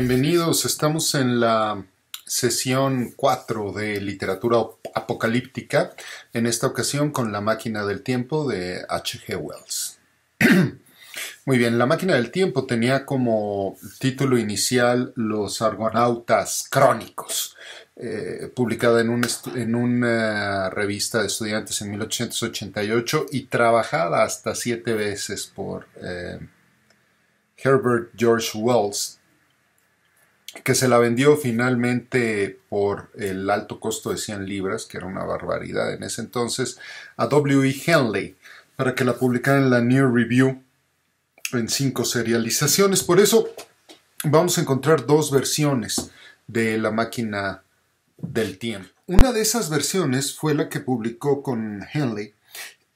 bienvenidos. Estamos en la sesión 4 de literatura apocalíptica, en esta ocasión con La máquina del tiempo de H.G. Wells. Muy bien, La máquina del tiempo tenía como título inicial Los argonautas crónicos, eh, publicada en, un en una eh, revista de estudiantes en 1888 y trabajada hasta siete veces por... Eh, Herbert George Wells que se la vendió finalmente por el alto costo de 100 libras, que era una barbaridad en ese entonces, a W.E. Henley, para que la publicara en la New Review en cinco serializaciones. Por eso vamos a encontrar dos versiones de la máquina del tiempo. Una de esas versiones fue la que publicó con Henley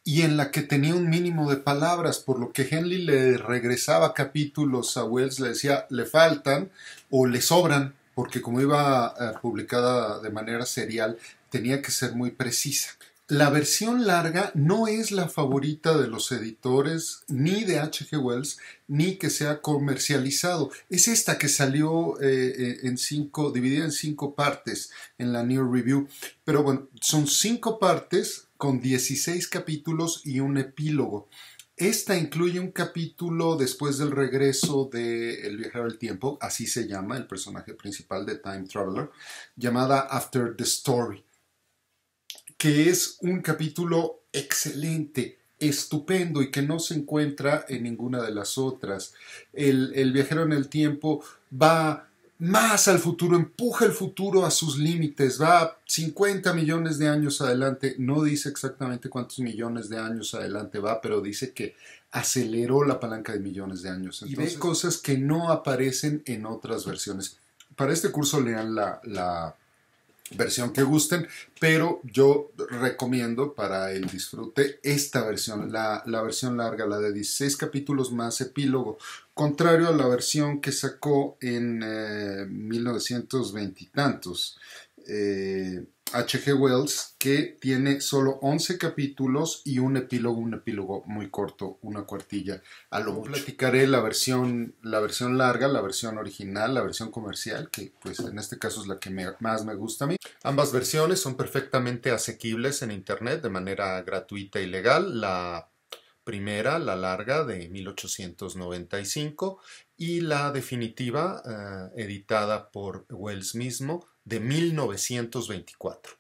y en la que tenía un mínimo de palabras, por lo que Henley le regresaba capítulos a Wells, le decía le faltan o le sobran, porque como iba eh, publicada de manera serial, tenía que ser muy precisa. La versión larga no es la favorita de los editores, ni de H.G. Wells, ni que sea comercializado. Es esta que salió eh, eh, en cinco, dividida en cinco partes en la New Review. Pero bueno, son cinco partes con 16 capítulos y un epílogo. Esta incluye un capítulo después del regreso de El viajero del tiempo, así se llama el personaje principal de Time Traveler, llamada After the Story que es un capítulo excelente, estupendo y que no se encuentra en ninguna de las otras. El, viajero en el tiempo va más al futuro, empuja el futuro a sus límites, va 50 millones de años adelante, no dice exactamente cuántos millones de años adelante va, pero dice que aceleró la palanca de millones de años. y ve cosas que no aparecen en otras versiones. Para este curso lean la versión que gusten, pero yo recomiendo para el disfrute esta versión, la, versión larga, la de 16 capítulos más epílogo, contrario a la versión que sacó en 1920 y tantos. H.G. Wells, que tiene solo 11 capítulos y un epílogo, un epílogo muy corto, una cuartilla. A ah, lo Mucho. platicaré la versión, la versión larga, la versión original, la versión comercial, que pues en este caso es la que más me gusta a mí. Ambas versiones son perfectamente asequibles en internet de manera gratuita y legal. La primera, la larga de 1895 y la definitiva eh, editada por Wells mismo de 1924.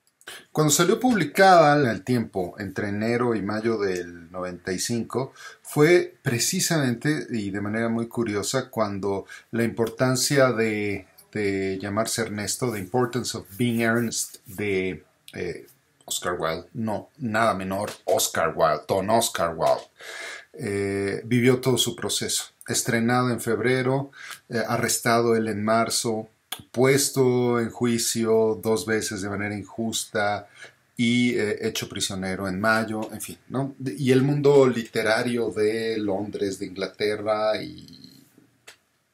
Cuando salió publicada en el tiempo, entre enero y mayo del 95, fue precisamente y de manera muy curiosa cuando la importancia de, llamarse Ernesto, The Importance of Being Ernest, de eh, Oscar Wilde, no, nada menor, Oscar Wilde, Don Oscar Wilde, eh, vivió todo su proceso. estrenado en febrero, eh, arrestado él en marzo, puesto en juicio dos veces de manera injusta y eh, hecho prisionero en mayo, en fin, ¿no? Y el mundo literario de Londres, de Inglaterra y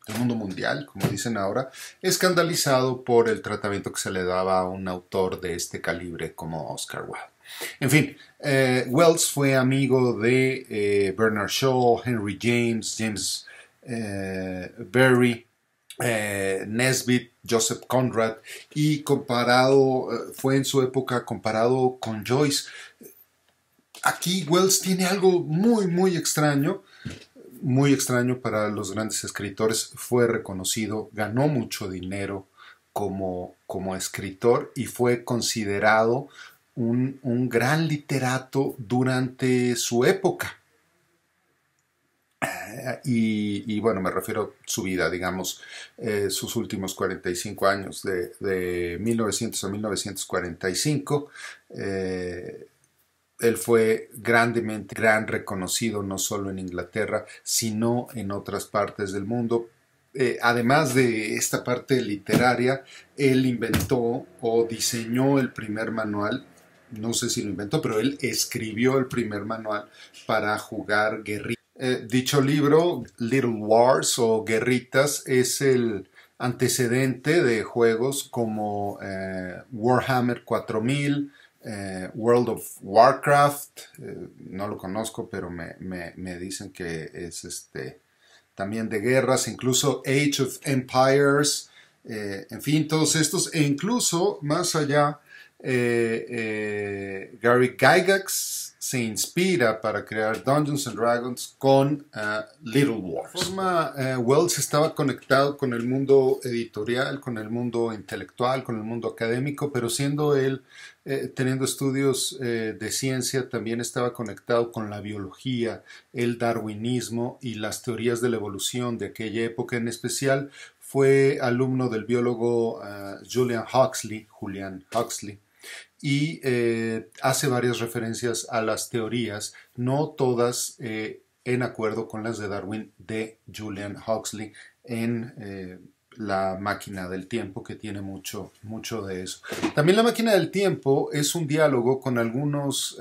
el mundo mundial, como dicen ahora, escandalizado por el tratamiento que se le daba a un autor de este calibre como Oscar Wilde. En fin, eh, Wells fue amigo de eh, Bernard Shaw, Henry James, James Berry, eh, Nesbitt, Joseph Conrad, y comparado, eh, fue en su época comparado con Joyce. Aquí Wells tiene algo muy, muy extraño, muy extraño para los grandes escritores. Fue reconocido, ganó mucho dinero como, como escritor y fue considerado un gran literato durante su época. Y, bueno, me refiero a su vida, digamos, eh, sus últimos 45 años, de, 1900 a 1945. Eh, él fue grandemente, gran reconocido no solo en Inglaterra, sino en otras partes del mundo. Eh, además de esta parte literaria, él inventó o diseñó el primer manual no sé si lo inventó, pero él escribió el primer manual para jugar guerrilla eh, dicho libro, Little Wars o Guerritas, es el antecedente de juegos como eh, Warhammer 4000, eh, World of Warcraft, no lo conozco, pero me, dicen que es este, también de guerras, incluso Age of Empires, en fin, todos estos, e incluso más allá eh, eh, Gary Gygax se inspira para crear Dungeons and Dragons con eh, Little Wars. Wells estaba conectado con el mundo editorial, con el mundo intelectual, con el mundo académico, pero siendo él, teniendo estudios de ciencia, también estaba conectado con la biología, el darwinismo y las teorías de la evolución de aquella época en especial. Fue alumno del biólogo Julian Huxley, Julian Huxley, y eh, hace varias referencias a las teorías, no todas eh, en acuerdo con las de Darwin de Julian Huxley en eh, La máquina del tiempo, que tiene mucho, mucho de eso. También La máquina del tiempo es un diálogo con algunos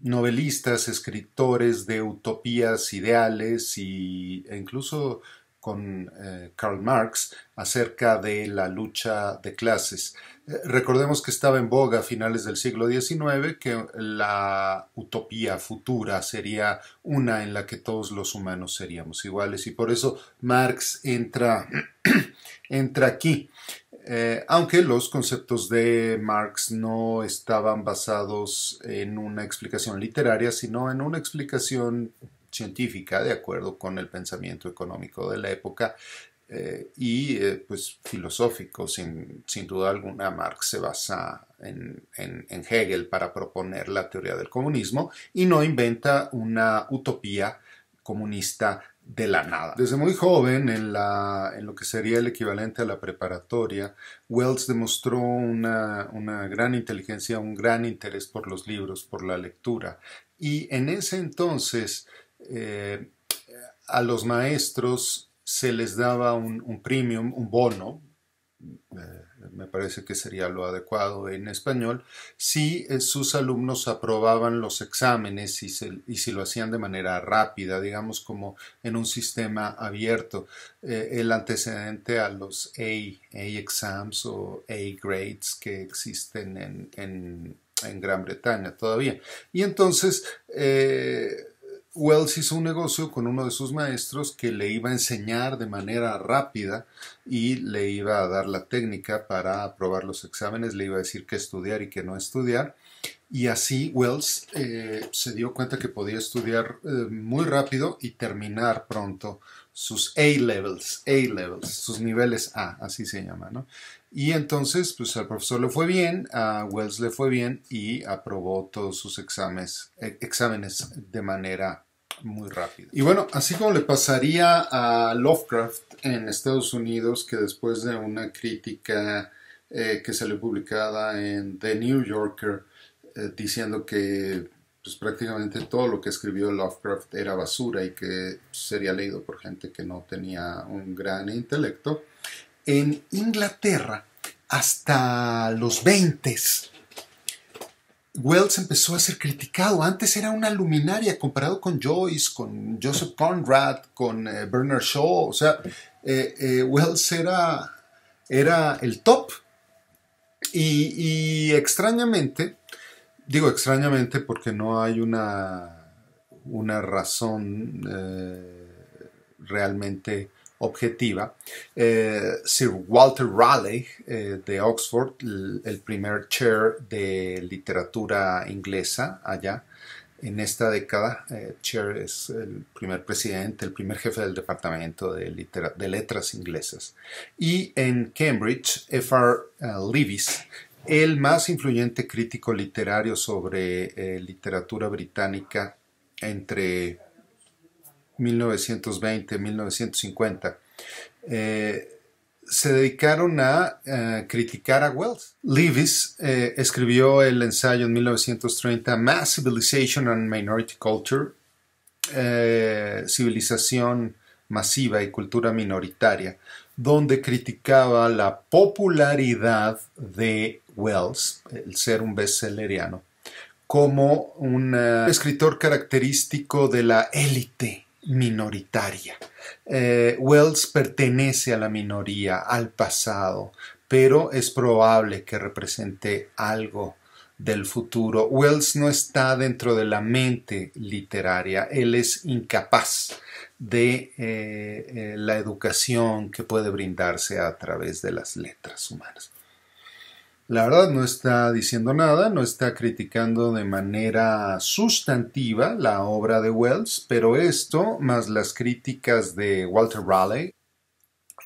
novelistas, escritores de utopías, ideales y, e incluso con eh, Karl Marx acerca de la lucha de clases. Eh, recordemos que estaba en boga a finales del siglo XIX que la utopía futura sería una en la que todos los humanos seríamos iguales y por eso Marx entra, entra aquí. Eh, aunque los conceptos de Marx no estaban basados en una explicación literaria, sino en una explicación científica de acuerdo con el pensamiento económico de la época eh, y eh, pues filosófico, sin, duda alguna Marx se basa en, Hegel para proponer la teoría del comunismo y no inventa una utopía comunista de la nada. Desde muy joven, en, en lo que sería el equivalente a la preparatoria, Wells demostró una, una gran inteligencia, un gran interés por los libros, por la lectura, y en ese entonces eh, a los maestros se les daba un, premium, un bono, eh, me parece que sería lo adecuado en español, si eh, sus alumnos aprobaban los exámenes y, si lo hacían de manera rápida, digamos como en un sistema abierto. el antecedente a los A, exams o A grades que existen en Gran Bretaña todavía. Y entonces Wells hizo un negocio con uno de sus maestros que le iba a enseñar de manera rápida y le iba a dar la técnica para aprobar los exámenes, le iba a decir qué estudiar y qué no estudiar. Y así Wells eh, se dio cuenta que podía estudiar eh, muy rápido y terminar pronto sus A-levels, A-levels, sus niveles A, así se llama, ¿no? Y entonces, pues al profesor le fue bien, a Wells le fue bien y aprobó todos sus exámenes, e, exámenes de manera muy rápido. Y bueno, así como le pasaría a Lovecraft en Estados Unidos, que después de una crítica eh, que salió publicada en The New Yorker, eh, diciendo que pues, prácticamente todo lo que escribió Lovecraft era basura y que sería leído por gente que no tenía un gran intelecto, en Inglaterra, hasta los 20 Wells empezó a ser criticado. Antes era una luminaria comparado con Joyce, con Joseph Conrad, con eh, Bernard Shaw. O sea, eh, eh, Wells era, era, el top. Y, y, extrañamente, digo extrañamente porque no hay una, una razón realmente objetiva. Eh, Sir Walter Raleigh eh, de Oxford, el primer chair de literatura inglesa allá en esta década, eh, chair es el primer presidente, el primer jefe del departamento de, de letras inglesas. Y en Cambridge, F.R. Leavis, el más influyente crítico literario sobre literatura británica entre 1920, 1950, eh, se dedicaron a eh, criticar a Wells. Lewis eh, escribió el ensayo en 1930 Mass Civilization and Minority Culture, Civilización Masiva y Cultura Minoritaria, donde criticaba la popularidad de Wells, el ser un bestselleriano, como un escritor característico de la élite minoritaria. Eh, Wells pertenece a la minoría, al pasado, pero es probable que represente algo del futuro. Wells no está dentro de la mente literaria, él es incapaz de eh, eh, la educación que puede brindarse a través de las letras humanas la verdad no está diciendo nada, no está criticando de manera sustantiva la obra de Wells, pero esto, más las críticas de Walter Raleigh,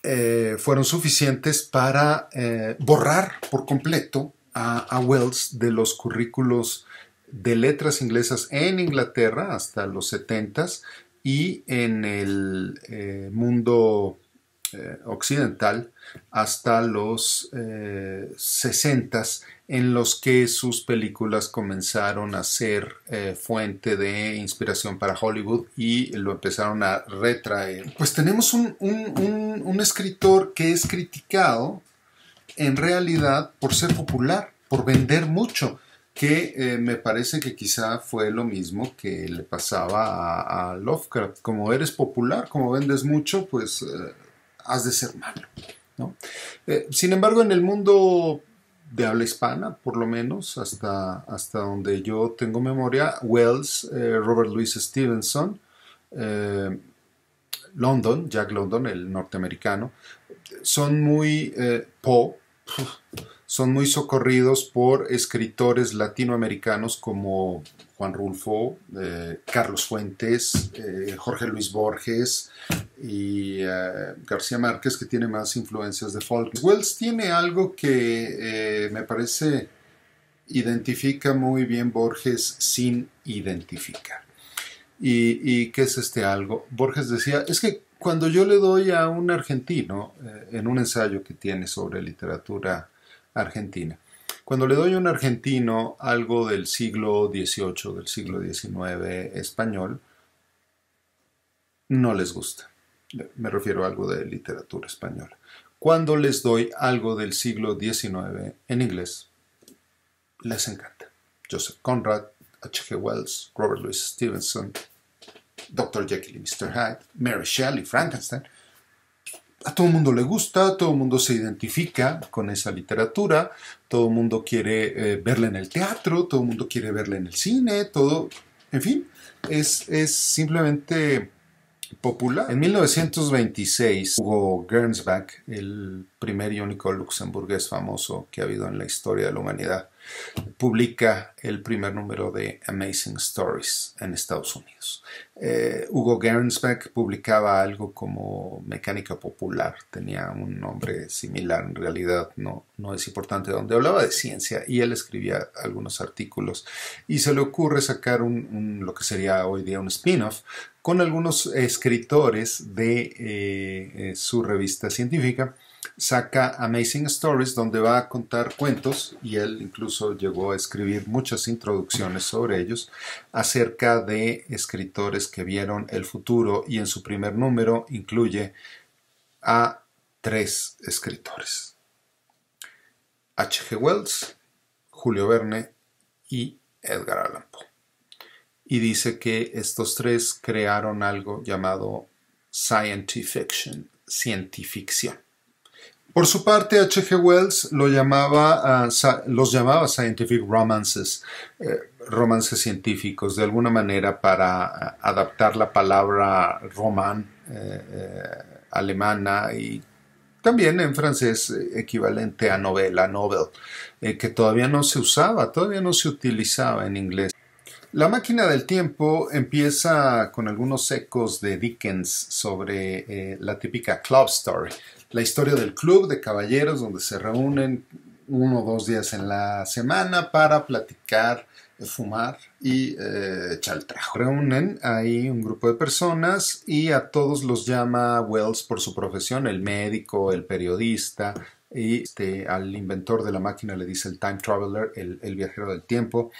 eh, fueron suficientes para eh, borrar por completo a, Wells de los currículos de letras inglesas en Inglaterra hasta los 70 y en el eh, mundo eh, occidental hasta los eh, 60 en los que sus películas comenzaron a ser eh, fuente de inspiración para Hollywood y lo empezaron a retraer. Pues tenemos un, escritor que es criticado en realidad por ser popular, por vender mucho que eh, me parece que quizá fue lo mismo que le pasaba a, Lovecraft. Como eres popular, como vendes mucho, pues has de ser malo. ¿no? Eh, sin embargo, en el mundo de habla hispana, por lo menos, hasta, hasta donde yo tengo memoria, Wells, eh, Robert Louis Stevenson, eh, London, Jack London, el norteamericano, son muy son muy socorridos por escritores latinoamericanos como Juan Rulfo, eh, Carlos Fuentes, eh, Jorge Luis Borges y eh, García Márquez, que tiene más influencias de folk. Wells tiene algo que me parece identifica muy bien Borges sin identificar. ¿Y, qué es este algo? Borges decía, es que cuando yo le doy a un argentino, en un ensayo que tiene sobre literatura argentina, cuando le doy a un argentino algo del siglo XVIII, del siglo XIX español, no les gusta. Me refiero a algo de literatura española. Cuando les doy algo del siglo XIX en inglés, les encanta. Joseph Conrad, H.G. Wells, Robert Louis Stevenson, Dr. Jekyll y Mr. Hyde, Mary Shelley, Frankenstein a todo el mundo le gusta, todo el mundo se identifica con esa literatura, todo el mundo quiere eh, verla en el teatro, todo el mundo quiere verla en el cine, todo, en fin, es, es simplemente popular. En 1926, Hugo Gernsback, el primer y único luxemburgués famoso que ha habido en la historia de la humanidad, publica el primer número de Amazing Stories en Estados Unidos. Eh, Hugo Gernsback publicaba algo como Mecánica Popular, tenía un nombre similar, en realidad no, no es importante, donde hablaba de ciencia y él escribía algunos artículos y se le ocurre sacar un, lo que sería hoy día un spin-off con algunos escritores de eh, eh, su revista científica saca Amazing Stories, donde va a contar cuentos, y él incluso llegó a escribir muchas introducciones sobre ellos, acerca de escritores que vieron el futuro, y en su primer número incluye a tres escritores. H.G. Wells, Julio Verne y Edgar Allan Poe. Y dice que estos tres crearon algo llamado scientifiction, cientificción por su parte, H.G. Wells lo llamaba, los llamaba scientific romances, eh, romances científicos, de alguna manera para eh, adaptar la palabra román eh, alemana y también en francés equivalente a novela, novel, que todavía no se usaba, todavía no se utilizaba en inglés. La máquina del tiempo empieza con algunos ecos de Dickens sobre eh, la típica club story, la historia del club de caballeros donde se reúnen uno o dos días en la semana para platicar, eh, fumar y eh, echar el trajo. Reúnen ahí un grupo de personas y a todos los llama Wells por su profesión, el médico, el periodista, y este, al inventor de la máquina le dice el time traveler, el, viajero del tiempo.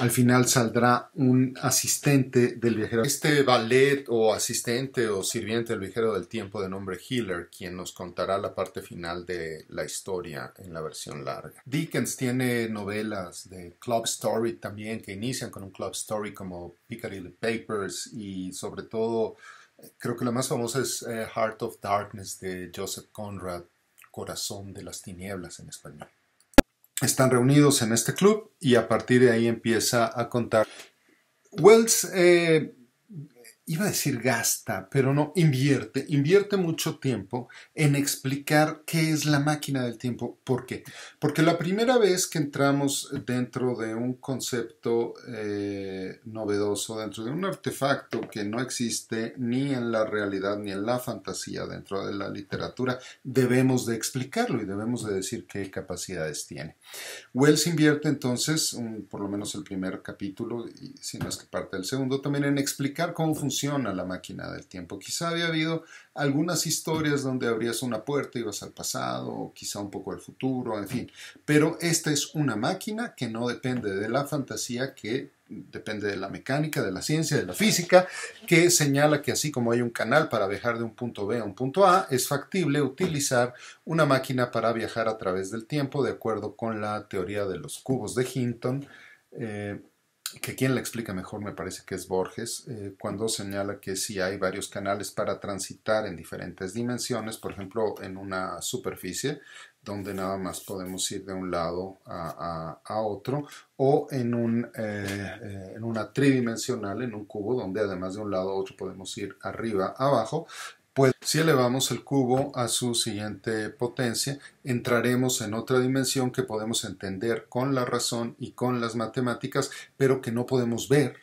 Al final saldrá un asistente del viajero. Este ballet o asistente o sirviente del viajero del tiempo de nombre Healer, quien nos contará la parte final de la historia en la versión larga. Dickens tiene novelas de club story también que inician con un club story como Piccadilly Papers y sobre todo creo que la más famosa es eh, Heart of Darkness de Joseph Conrad Corazón de las Tinieblas en español. Están reunidos en este club y a partir de ahí empieza a contar. Wells eh, iba a decir gasta, pero no, invierte, invierte mucho tiempo en explicar qué es la máquina del tiempo. ¿Por qué? Porque la primera vez que entramos dentro de un concepto eh, novedoso, dentro de un artefacto que no existe ni en la realidad ni en la fantasía, dentro de la literatura, debemos de explicarlo y debemos de decir qué capacidades tiene. Wells invierte entonces, por lo menos el primer capítulo, y si no es que parte del segundo, también en explicar cómo funciona a la máquina del tiempo. Quizá había habido algunas historias donde abrías una puerta, y vas al pasado, o quizá un poco al futuro, en fin. Pero esta es una máquina que no depende de la fantasía, que depende de la mecánica, de la ciencia, de la física, que señala que así como hay un canal para viajar de un punto B a un punto A, es factible utilizar una máquina para viajar a través del tiempo, de acuerdo con la teoría de los cubos de Hinton. Eh, que quien la explica mejor me parece que es Borges, eh, cuando señala que si hay varios canales para transitar en diferentes dimensiones, por ejemplo, en una superficie donde nada más podemos ir de un lado a, otro, o en, un, eh, eh, en una tridimensional, en un cubo, donde además de un lado a otro podemos ir arriba, abajo, pues si elevamos el cubo a su siguiente potencia, entraremos en otra dimensión que podemos entender con la razón y con las matemáticas, pero que no podemos ver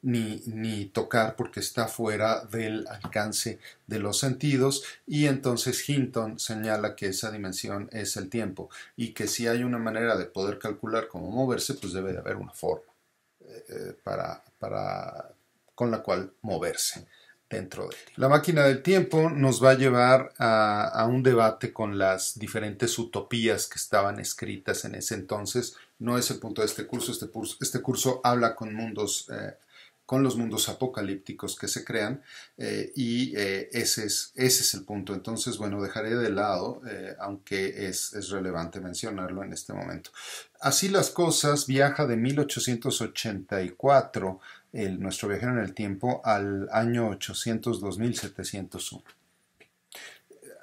ni, tocar porque está fuera del alcance de los sentidos y entonces Hinton señala que esa dimensión es el tiempo y que si hay una manera de poder calcular cómo moverse pues debe de haber una forma eh, eh, para, con la cual moverse dentro de La máquina del tiempo nos va a llevar a, un debate con las diferentes utopías que estaban escritas en ese entonces. No es el punto de este curso, este, este curso, habla con mundos eh, con los mundos apocalípticos que se crean eh, y eh, ese, es, ese es el punto. Entonces, bueno, dejaré de lado, eh, aunque es, relevante mencionarlo en este momento. Así las cosas, viaja de 1884, el, nuestro viajero en el tiempo, al año 800, 2701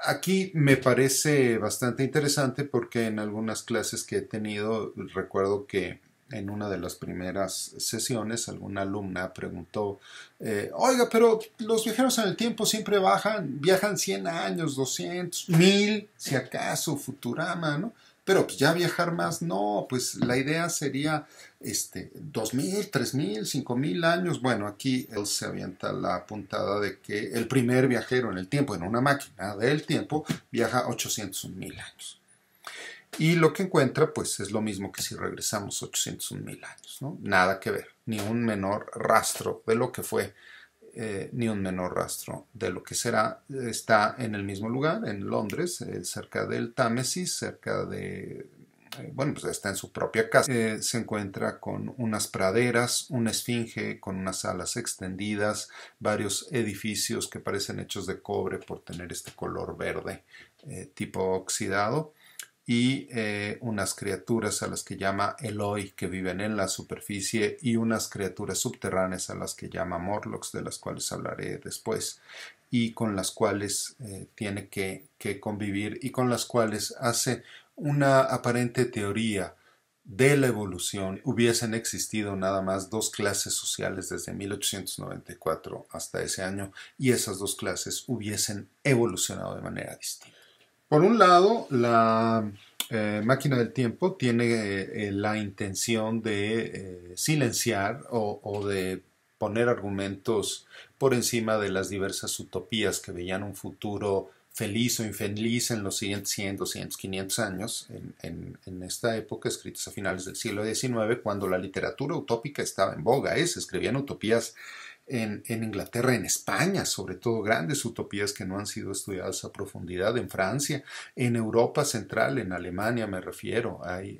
aquí me parece bastante interesante porque en algunas clases que he tenido recuerdo que en una de las primeras sesiones, alguna alumna preguntó, eh, oiga, pero los viajeros en el tiempo siempre bajan, viajan 100 años, 200, 1000, si acaso, Futurama, ¿no? Pero pues ya viajar más, no, pues la idea sería este, 2000, 3000, 5000 años. Bueno, aquí él se avienta la puntada de que el primer viajero en el tiempo, en una máquina del tiempo, viaja 800, mil años. Y lo que encuentra, pues, es lo mismo que si regresamos 801 mil años, ¿no? Nada que ver, ni un menor rastro de lo que fue, eh, ni un menor rastro de lo que será. Está en el mismo lugar, en Londres, eh, cerca del Támesis, cerca de eh, bueno, pues está en su propia casa. se encuentra con unas praderas, una esfinge con unas alas extendidas, varios edificios que parecen hechos de cobre por tener este color verde tipo oxidado y eh, unas criaturas a las que llama Eloi que viven en la superficie y unas criaturas subterráneas a las que llama Morlocks de las cuales hablaré después y con las cuales eh, tiene que, que, convivir y con las cuales hace una aparente teoría de la evolución hubiesen existido nada más dos clases sociales desde 1894 hasta ese año y esas dos clases hubiesen evolucionado de manera distinta. Por un lado, la eh, máquina del tiempo tiene eh, eh, la intención de silenciar o, de poner argumentos por encima de las diversas utopías que veían un futuro feliz o infeliz en los siguientes 100, 200, 500 años, en, esta época escritos a finales del siglo XIX, cuando la literatura utópica estaba en boga, es, escribían utopías en, Inglaterra, en España, sobre todo grandes utopías que no han sido estudiadas a profundidad, en Francia, en Europa Central, en Alemania me refiero, hay,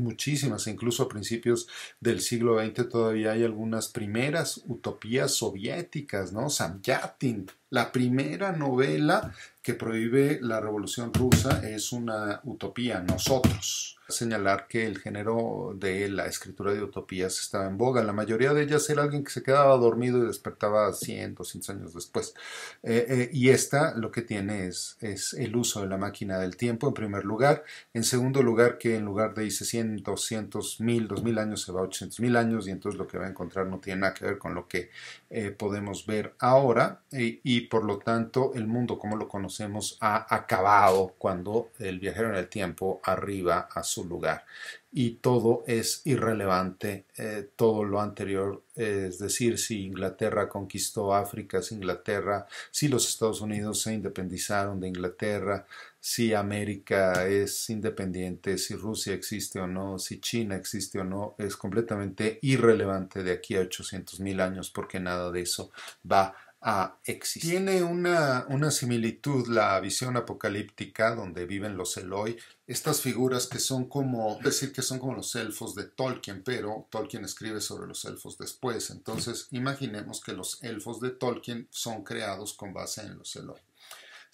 muchísimas, incluso a principios del siglo XX todavía hay algunas primeras utopías soviéticas, ¿no? Samyatin, la primera novela que prohíbe la revolución rusa es una utopía, nosotros señalar que el género de la escritura de utopías estaba en boga. La mayoría de ellas era alguien que se quedaba dormido y despertaba 100, 200 años después. Eh, eh, y esta lo que tiene es, es, el uso de la máquina del tiempo, en primer lugar. En segundo lugar, que en lugar de dice 100, 200, 1000, 2000 años, se va a 800 mil años y entonces lo que va a encontrar no tiene nada que ver con lo que eh, podemos ver ahora. y por lo tanto, el mundo como lo conocemos ha acabado cuando el viajero en el tiempo arriba a su lugar. Y todo es irrelevante, eh, todo lo anterior, es decir, si Inglaterra conquistó África, si Inglaterra, si los Estados Unidos se independizaron de Inglaterra, si América es independiente, si Rusia existe o no, si China existe o no, es completamente irrelevante de aquí a 800 mil años porque nada de eso va Ah, Tiene una, una similitud la visión apocalíptica donde viven los Eloi, estas figuras que son como, decir que son como los elfos de Tolkien, pero Tolkien escribe sobre los elfos después, entonces imaginemos que los elfos de Tolkien son creados con base en los Eloi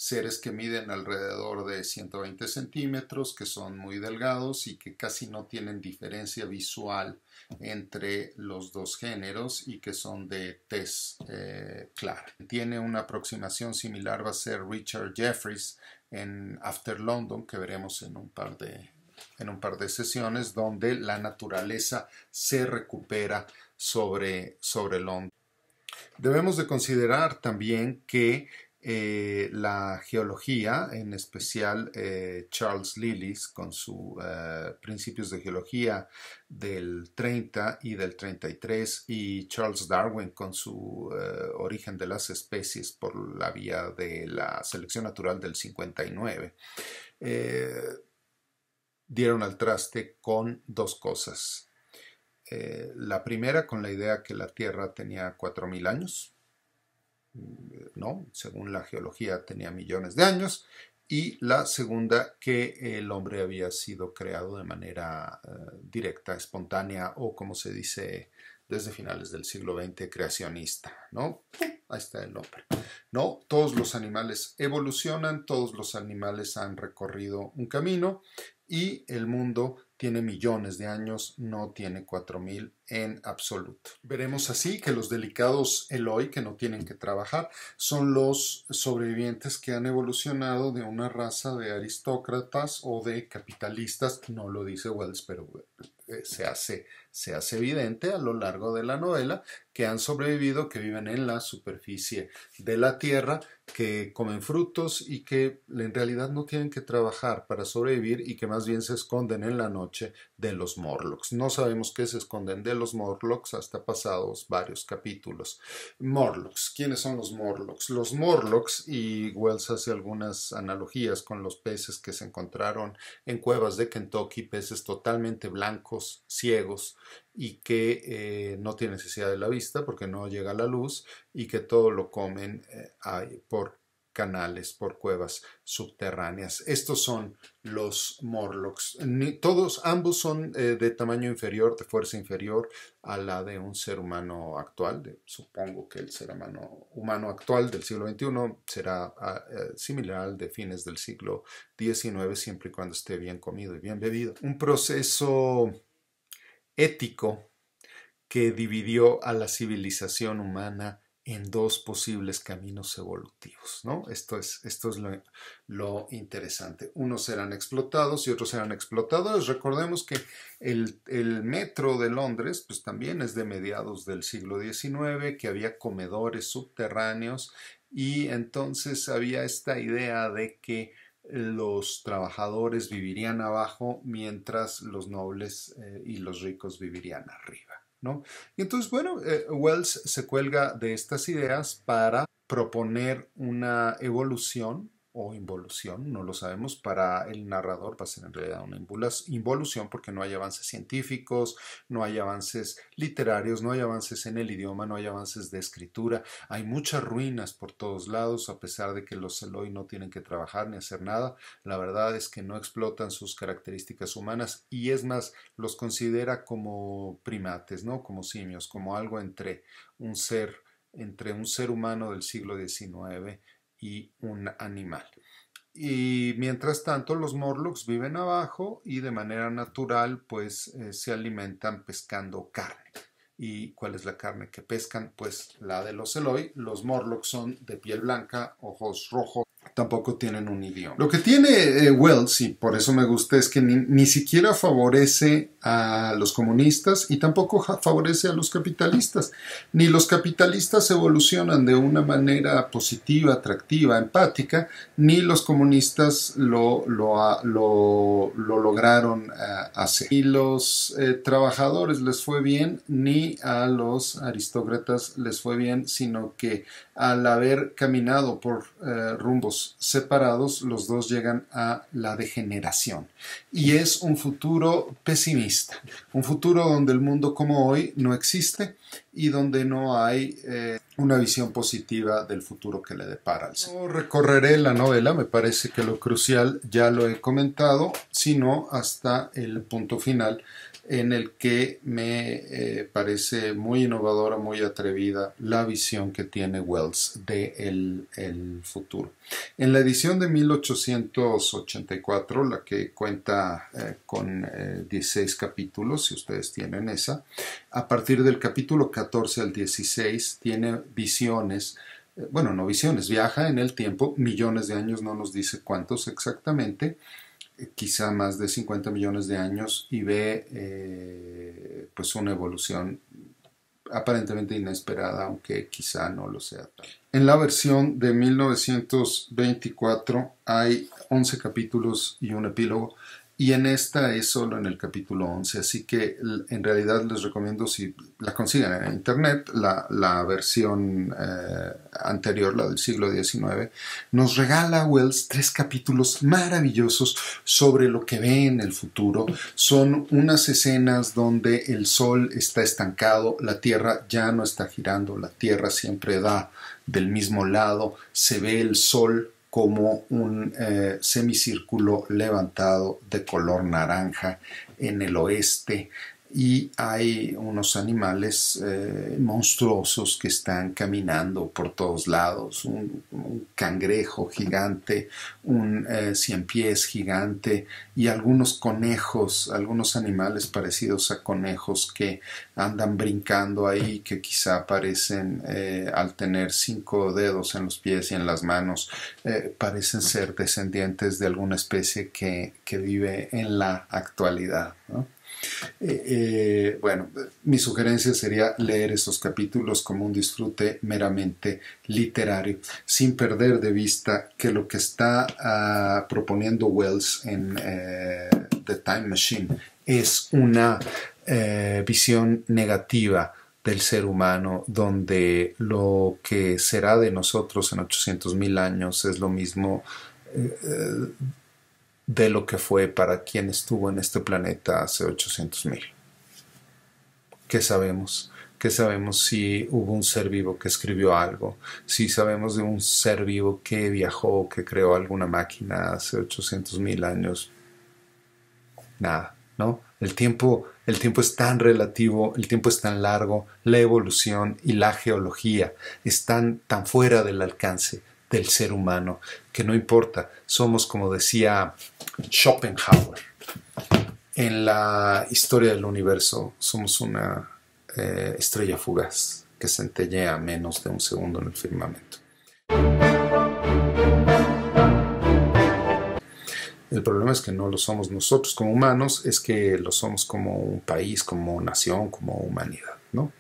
seres que miden alrededor de 120 centímetros, que son muy delgados y que casi no tienen diferencia visual entre los dos géneros y que son de test eh, clara. Tiene una aproximación similar, va a ser Richard Jeffries en After London, que veremos en un par de, en un par de sesiones, donde la naturaleza se recupera sobre, sobre Londres. Debemos de considerar también que eh, la geología, en especial eh, Charles Lillis con sus eh, principios de geología del 30 y del 33 y Charles Darwin con su origen de las especies por la vía de la selección natural del 59, dieron al traste con dos cosas. la primera con la idea que la Tierra tenía 4.000 años, ¿no? Según la geología tenía millones de años. Y la segunda, que el hombre había sido creado de manera eh, directa, espontánea o como se dice desde finales del siglo XX, creacionista, ¿no? Ahí está el nombre, ¿no? Todos los animales evolucionan, todos los animales han recorrido un camino y el mundo tiene millones de años, no tiene 4000 en absoluto. Veremos así que los delicados Eloy, que no tienen que trabajar, son los sobrevivientes que han evolucionado de una raza de aristócratas o de capitalistas, no lo dice Wells, pero eh, se hace se hace evidente a lo largo de la novela que han sobrevivido, que viven en la superficie de la tierra, que comen frutos y que en realidad no tienen que trabajar para sobrevivir y que más bien se esconden en la noche de los Morlocks. No sabemos qué se esconden de los Morlocks hasta pasados varios capítulos. Morlocks, ¿quiénes son los Morlocks? Los Morlocks, y Wells hace algunas analogías con los peces que se encontraron en cuevas de Kentucky, peces totalmente blancos, ciegos, y que eh, no tiene necesidad de la vista porque no llega la luz y que todo lo comen eh, por canales, por cuevas subterráneas. Estos son los Morlocks. todos, ambos son eh, de tamaño inferior, de fuerza inferior a la de un ser humano actual. supongo que el ser humano, humano actual del siglo XXI será ah, similar al de fines del siglo XIX, siempre y cuando esté bien comido y bien bebido. Un proceso ético que dividió a la civilización humana en dos posibles caminos evolutivos. ¿no? Esto es, esto es lo, interesante. Unos eran explotados y otros eran explotadores. Recordemos que el, el, metro de Londres pues, también es de mediados del siglo XIX, que había comedores subterráneos y entonces había esta idea de que los trabajadores vivirían abajo mientras los nobles eh, y los ricos vivirían arriba. ¿no? Y entonces, bueno, eh, Wells se cuelga de estas ideas para proponer una evolución o involución, no lo sabemos, para el narrador va a ser en realidad una involución porque no hay avances científicos, no hay avances literarios, no hay avances en el idioma, no hay avances de escritura, hay muchas ruinas por todos lados, a pesar de que los Eloi no tienen que trabajar ni hacer nada, la verdad es que no explotan sus características humanas y es más, los considera como primates, ¿no? Como simios, como algo entre un ser, entre un ser humano del siglo XIX y un animal. Y mientras tanto los morlocks viven abajo y de manera natural pues eh, se alimentan pescando carne. ¿Y cuál es la carne que pescan? Pues la de los Eloy. Los morlocks son de piel blanca, ojos rojos tampoco tienen un idioma. Lo que tiene eh, Wells, y por eso me gusta, es que ni, siquiera favorece a los comunistas y tampoco favorece a los capitalistas. Ni los capitalistas evolucionan de una manera positiva, atractiva, empática, ni los comunistas lo, lo, lo, lograron eh, hacer. Y los eh, trabajadores les fue bien, ni a los aristócratas les fue bien, sino que al haber caminado por rumbos separados, los dos llegan a la degeneración. Y es un futuro pesimista, un futuro donde el mundo como hoy no existe y donde no hay eh, una visión positiva del futuro que le depara al ser. No recorreré la novela, me parece que lo crucial ya lo he comentado, sino hasta el punto final en el que me eh, parece muy innovadora, muy atrevida la visión que tiene Wells de el, el, futuro. En la edición de 1884, la que cuenta eh, con 16 eh, capítulos, si ustedes tienen esa, a partir del capítulo 14 al 16 tiene visiones bueno, no visiones, viaja en el tiempo, millones de años, no nos dice cuántos exactamente, quizá más de 50 millones de años y ve eh, pues una evolución aparentemente inesperada, aunque quizá no lo sea En la versión de 1924 hay 11 capítulos y un epílogo y en esta es solo en el capítulo 11, así que en realidad les recomiendo si la consiguen en internet, la, versión eh, anterior, la del siglo XIX, nos regala Wells tres capítulos maravillosos sobre lo que ve en el futuro. Son unas escenas donde el sol está estancado, la Tierra ya no está girando, la Tierra siempre da del mismo lado, se ve el sol como un eh, semicírculo levantado de color naranja en el oeste y hay unos animales eh, monstruosos que están caminando por todos lados, un, cangrejo gigante, un ciempiés eh, cien pies gigante y algunos conejos, algunos animales parecidos a conejos que andan brincando ahí, que quizá parecen eh, al tener cinco dedos en los pies y en las manos, parecen ser descendientes de alguna especie que, que vive en la actualidad. Eh, eh, bueno, mi sugerencia sería leer estos capítulos como un disfrute meramente literario, sin perder de vista que lo que está ah, proponiendo Wells en eh, The Time Machine es una visión negativa del ser humano, donde lo que será de nosotros en 800.000 años es lo mismo de lo que fue para quien estuvo en este planeta hace 800.000. ¿Qué sabemos? ¿Qué sabemos si hubo un ser vivo que escribió algo? Si sabemos de un ser vivo que viajó, que creó alguna máquina hace 800.000 años. Nada, ¿no? El tiempo, el tiempo es tan relativo, el tiempo es tan largo, la evolución y la geología están tan fuera del alcance del ser humano que no importa. Somos, como decía Schopenhauer. En la historia del universo somos una eh, estrella fugaz que centellea menos de un segundo en el firmamento. El problema es que no lo somos nosotros como humanos, es que lo somos como un país, como nación, como humanidad, ¿no?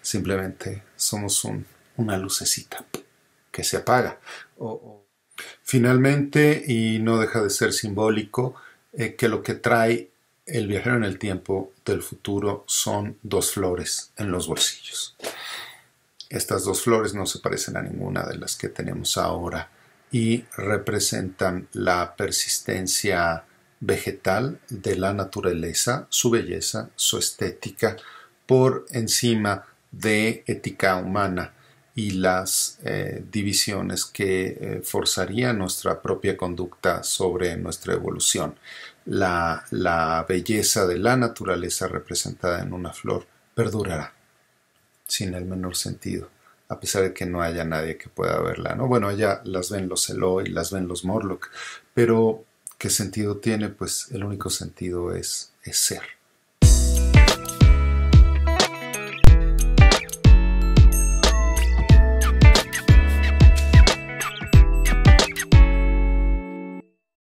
Simplemente somos una lucecita que se apaga. Finalmente, y no deja de ser simbólico, eh, que lo que trae el viajero en el tiempo del futuro son dos flores en los bolsillos. Estas dos flores no se parecen a ninguna de las que tenemos ahora y representan la persistencia vegetal de la naturaleza, su belleza, su estética, por encima de ética humana y las eh, divisiones que eh, forzaría nuestra propia conducta sobre nuestra evolución. La, belleza de la naturaleza representada en una flor perdurará, sin el menor sentido, a pesar de que no haya nadie que pueda verla. ¿no? Bueno, ya las ven los Eloy, las ven los Morlock, pero ¿qué sentido tiene? Pues el único sentido es ser.